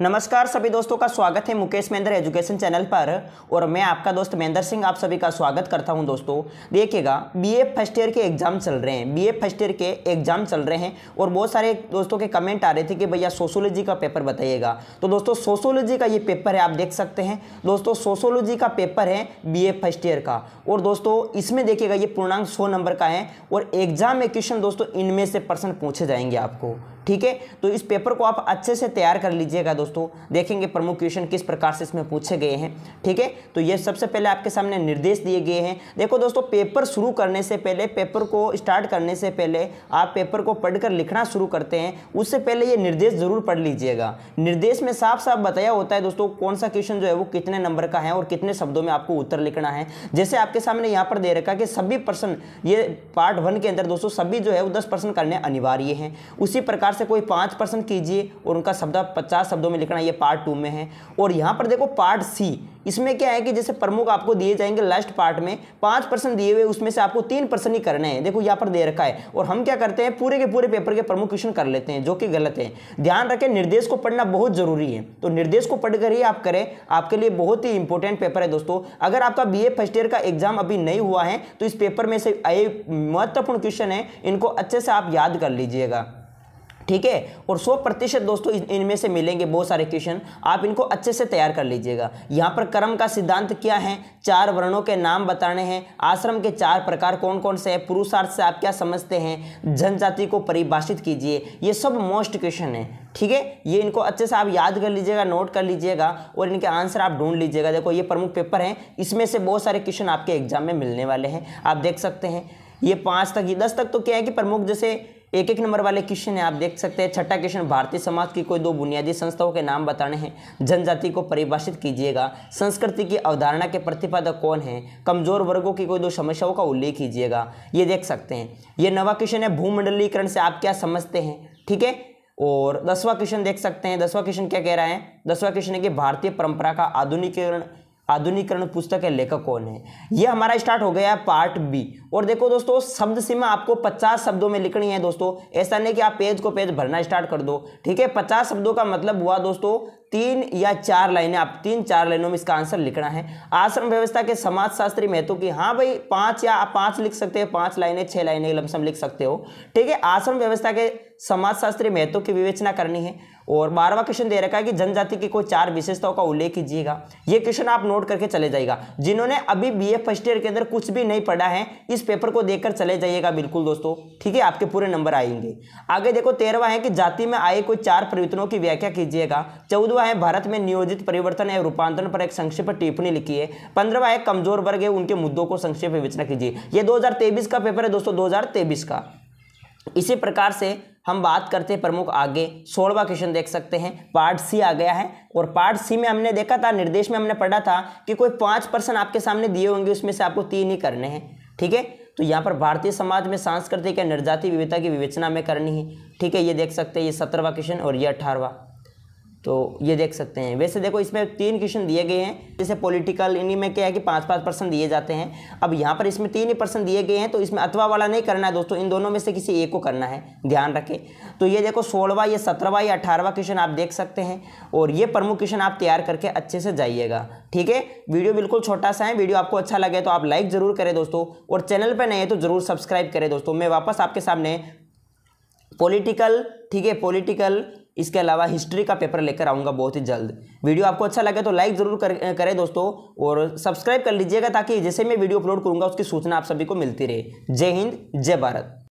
नमस्कार सभी दोस्तों का स्वागत है मुकेश महेंद्र एजुकेशन चैनल पर और मैं आपका दोस्त महेंद्र सिंह आप सभी का स्वागत करता हूं दोस्तों देखिएगा बीए फर्स्ट ईयर के एग्जाम चल रहे हैं बीए फर्स्ट ईयर के एग्जाम चल रहे हैं और बहुत सारे दोस्तों के कमेंट आ रहे थे कि भैया सोशोलॉजी का पेपर बताइएगा तो दोस्तों सोशोलॉजी का ये पेपर है आप देख सकते हैं दोस्तों सोशोलॉजी का पेपर है बी फर्स्ट ईयर का और दोस्तों इसमें देखिएगा ये पूर्णांक सौ नंबर का है और एग्जाम में क्वेश्चन दोस्तों इनमें से पर्सन पूछे जाएंगे आपको ठीक है तो इस पेपर को आप अच्छे से तैयार कर लीजिएगा दोस्तों देखेंगे प्रमुख क्वेश्चन किस प्रकार से इसमें पूछे गए हैं ठीक है तो ये सबसे पहले आपके सामने निर्देश दिए गए हैं देखो दोस्तों पेपर शुरू करने से पहले पेपर को स्टार्ट करने से पहले आप पेपर को पढ़कर लिखना शुरू करते हैं उससे पहले ये निर्देश ज़रूर पढ़ लीजिएगा निर्देश में साफ साफ बताया होता है दोस्तों कौन सा क्वेश्चन जो है वो कितने नंबर का है और कितने शब्दों में आपको उत्तर लिखना है जैसे आपके सामने यहाँ पर दे रखा कि सभी पर्सन ये पार्ट वन के अंदर दोस्तों सभी जो है वो दस पर्सन करने अनिवार्य है उसी प्रकार चार से कोई पाँच परसेंट कीजिए और उनका शब्द पचास शब्दों में लिखना ये पार्ट टू में है और यहाँ पर देखो पार्ट सी इसमें क्या है कि जैसे प्रमुख आपको दिए जाएंगे लास्ट पार्ट में पाँच परसेंट दिए हुए उसमें से आपको तीन परसेंट ही करने हैं देखो यहाँ पर दे रखा है और हम क्या करते हैं पूरे के पूरे पेपर के प्रमुख क्वेश्चन कर लेते हैं जो कि गलत है ध्यान रखें निर्देश को पढ़ना बहुत जरूरी है तो निर्देश को पढ़कर ही आप करें आपके लिए बहुत ही इंपॉर्टेंट पेपर है दोस्तों अगर आपका बी फर्स्ट ईयर का एग्जाम अभी नहीं हुआ है तो इस पेपर में से आए महत्वपूर्ण क्वेश्चन है इनको अच्छे से आप याद कर लीजिएगा ठीक है और 100 प्रतिशत दोस्तों इनमें से मिलेंगे बहुत सारे क्वेश्चन आप इनको अच्छे से तैयार कर लीजिएगा यहाँ पर कर्म का सिद्धांत क्या है चार वर्णों के नाम बताने हैं आश्रम के चार प्रकार कौन कौन से हैं पुरुषार्थ से आप क्या समझते हैं जनजाति को परिभाषित कीजिए ये सब मोस्ट क्वेश्चन है ठीक है ये इनको अच्छे से आप याद कर लीजिएगा नोट कर लीजिएगा और इनके आंसर आप ढूंढ लीजिएगा देखो ये प्रमुख पेपर हैं इसमें से बहुत सारे क्वेश्चन आपके एग्जाम में मिलने वाले हैं आप देख सकते हैं ये पाँच तक ये दस तक तो क्या है कि प्रमुख जैसे एक एक नंबर वाले क्वेश्चन है आप देख सकते हैं छठा क्वेश्चन भारतीय समाज की कोई दो बुनियादी संस्थाओं के नाम बताने हैं जनजाति को परिभाषित कीजिएगा संस्कृति की अवधारणा के प्रतिपादक कौन है कमजोर वर्गों की कोई दो समस्याओं का उल्लेख कीजिएगा ये देख सकते हैं ये नवा क्वेश्चन है भूमंडलीकरण से आप क्या समझते हैं ठीक है और दसवा क्वेश्चन देख सकते हैं दसवा क्वेश्चन क्या कह रहा है दसवां क्वेश्चन है कि भारतीय परंपरा का आधुनिकीकरण आधुनिकरण पुस्तक के लेखक कौन है ये हमारा स्टार्ट हो गया है पार्ट बी और देखो दोस्तों शब्द सीमा आपको 50 शब्दों में लिखनी है दोस्तों ऐसा नहीं कि आप पेज को पेज भरना स्टार्ट कर दो ठीक है 50 शब्दों का मतलब हुआ दोस्तों तीन या चार लाइनें आप तीन चार लाइनों में इसका आंसर लिखना है आश्रम व्यवस्था के समाजशास्त्री महत्व की हाँ भाई पांच या आप पांच लिख सकते हो पांच लाइने छह लाइने लमसम लिख सकते हो ठीक है आश्रम व्यवस्था के समाजशास्त्रीय महत्व की विवेचना करनी है और बारहवा क्वेश्चन दे रखा है कि जनजाति की कोई चार विशेषताओं का उल्लेख कीजिएगा ये क्वेश्चन आप नोट करके चले जाएगा जिन्होंने अभी बीए फर्स्ट ईयर के अंदर कुछ भी नहीं पढ़ा है इस पेपर को देखकर चले जाइएगा बिल्कुल दोस्तों ठीक है आपके पूरे नंबर आएंगे आगे देखो तेरहवा है कि जाति में आए कोई चार परिवर्तनों की व्याख्या कीजिएगा चौदवा है भारत में नियोजित परिवर्तन एवं रूपांतरण पर एक संक्षिप्त टिप्पणी लिखी है पंद्रवा है कमजोर वर्ग है उनके मुद्दों को संक्षिप्त विवेचना कीजिए यह दो का पेपर है दोस्तों दो का इसी प्रकार से हम बात करते हैं प्रमुख आगे सोलवा क्वेश्चन देख सकते हैं पार्ट सी आ गया है और पार्ट सी में हमने देखा था निर्देश में हमने पढ़ा था कि कोई पाँच पर्सन आपके सामने दिए होंगे उसमें से आपको तीन ही करने हैं ठीक है तो यहाँ पर भारतीय समाज में सांस्कृतिक या निर्जाति विविधता की विवेचना में करनी है ठीक है ये देख सकते हैं ये सत्रहवा क्वेश्चन और ये अठारहवा तो ये देख सकते हैं वैसे देखो इसमें तीन क्वेश्चन दिए गए हैं जैसे पॉलिटिकल इन्हीं में क्या है कि पाँच पाँच परसेंट दिए जाते हैं अब यहाँ पर इसमें तीन ही परसेंट दिए गए हैं तो इसमें अथवा वाला नहीं करना है दोस्तों इन दोनों में से किसी एक को करना है ध्यान रखें तो ये देखो सोलहवा या सत्रहवा या अठारहवा क्वेश्चन आप देख सकते हैं और ये प्रमुख क्वेश्चन आप तैयार करके अच्छे से जाइएगा ठीक है वीडियो बिल्कुल छोटा सा है वीडियो आपको अच्छा लगे तो आप लाइक ज़रूर करें दोस्तों और चैनल पर नए है तो ज़रूर सब्सक्राइब करें दोस्तों मैं वापस आपके सामने पॉलिटिकल ठीक है पॉलिटिकल इसके अलावा हिस्ट्री का पेपर लेकर आऊँगा बहुत ही जल्द वीडियो आपको अच्छा लगे तो लाइक ज़रूर कर, करें दोस्तों और सब्सक्राइब कर लीजिएगा ताकि जैसे मैं वीडियो अपलोड करूँगा उसकी सूचना आप सभी को मिलती रहे जय हिंद जय भारत